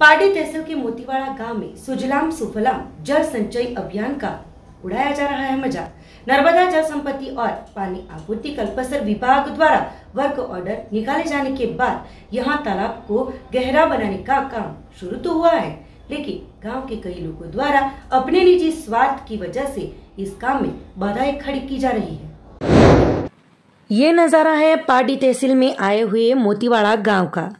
party तहसील के मोतीवाड़ा गांव में सुजलाम सुफलाम जल संचय अभियान का उड़ाया जा रहा है मजा नर्मदा जल संपत्ति और पानी आपूर्ति कल्पसर विभाग द्वारा वर्क ऑर्डर निकाले जाने के बाद यहां तालाब को गहरा बनाने का काम शुरू तो हुआ है लेकिन गांव के कई लोगों द्वारा अपने निजी स्वार्थ की वजह से इस काम में बाधाएं खड़ी की जा रही है ये नज़ारा है पार्टी तहसील में आए हुए मोतीवाड़ा गांव का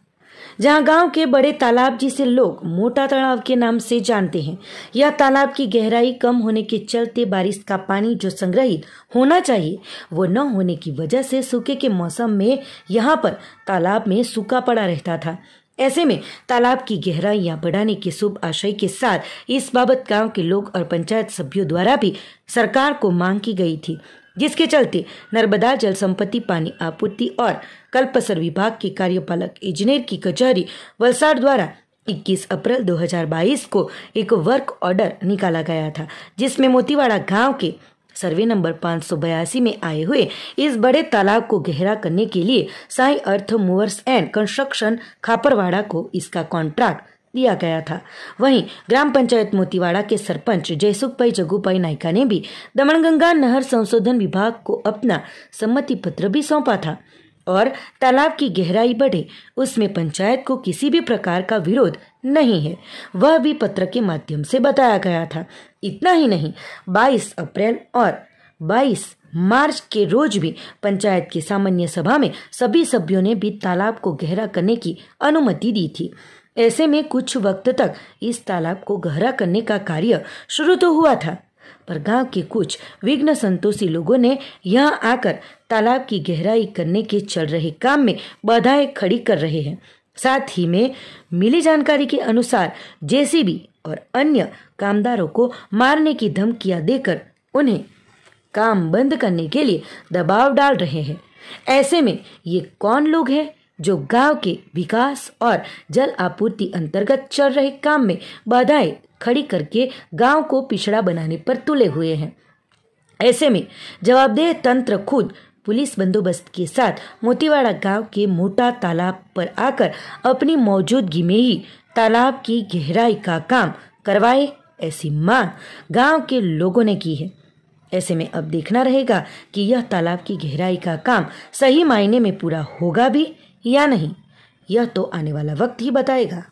जहां गांव के बड़े तालाब जिसे लोग मोटा तालाब के नाम से जानते हैं या तालाब की गहराई कम होने के चलते बारिश का पानी जो संग्रहित होना चाहिए वो न होने की वजह से सूखे के मौसम में यहाँ पर तालाब में सूखा पड़ा रहता था ऐसे में तालाब की गहराइयां बढ़ाने के शुभ आशय के साथ इस बाबत गांव के लोग और पंचायत सभ्यों द्वारा भी सरकार को मांग की गई थी जिसके चलते नर्मदा जल संपत्ति पानी आपूर्ति और कल्पसर विभाग के कार्यपालक इंजीनियर की कचहरी वलसाड़ द्वारा 21 अप्रैल 2022 को एक वर्क ऑर्डर निकाला गया था जिसमें मोतीवाड़ा गांव के सर्वे नंबर पाँच में आए हुए इस बड़े तालाब को गहरा करने के लिए Sai earth movers and construction Khaparwada को इसका कॉन्ट्रैक्ट दिया गया था वहीं ग्राम पंचायत मोतीवाड़ा के सरपंच जयसुख भाई जगूभाई नायका ने भी दमनगंगा नहर संशोधन विभाग को अपना सम्मति पत्र भी सौंपा था और तालाब की गहराई बढ़े उसमें पंचायत को किसी भी प्रकार का विरोध नहीं है वह भी पत्र के माध्यम से बताया गया था इतना ही नहीं 22 अप्रैल और 22 मार्च के रोज भी पंचायत की सामान्य सभा में सभी सभ्यों ने भी तालाब को गहरा करने की अनुमति दी थी ऐसे में कुछ वक्त तक इस तालाब को गहरा करने का कार्य शुरू तो हुआ था पर गांव के कुछ विघ्न संतोषी लोगों ने यहाँ आकर तालाब की गहराई करने के चल रहे काम में बाधाएं खड़ी कर रहे हैं साथ ही में मिली जानकारी के अनुसार जेसीबी और अन्य कामदारों को मारने की धमकियां देकर उन्हें काम बंद करने के लिए दबाव डाल रहे हैं ऐसे में ये कौन लोग हैं जो गांव के विकास और जल आपूर्ति अंतर्गत चल रहे काम में बाधाएं खड़ी करके गांव को पिछड़ा बनाने पर तुले हुए हैं ऐसे में जवाबदेह तंत्र खुद पुलिस बंदोबस्त के साथ मोतीवाड़ा गांव के मोटा तालाब पर आकर अपनी मौजूदगी में ही तालाब की गहराई का काम करवाए ऐसी मांग गांव के लोगों ने की है ऐसे में अब देखना रहेगा कि यह तालाब की गहराई का काम सही मायने में पूरा होगा भी या नहीं यह तो आने वाला वक्त ही बताएगा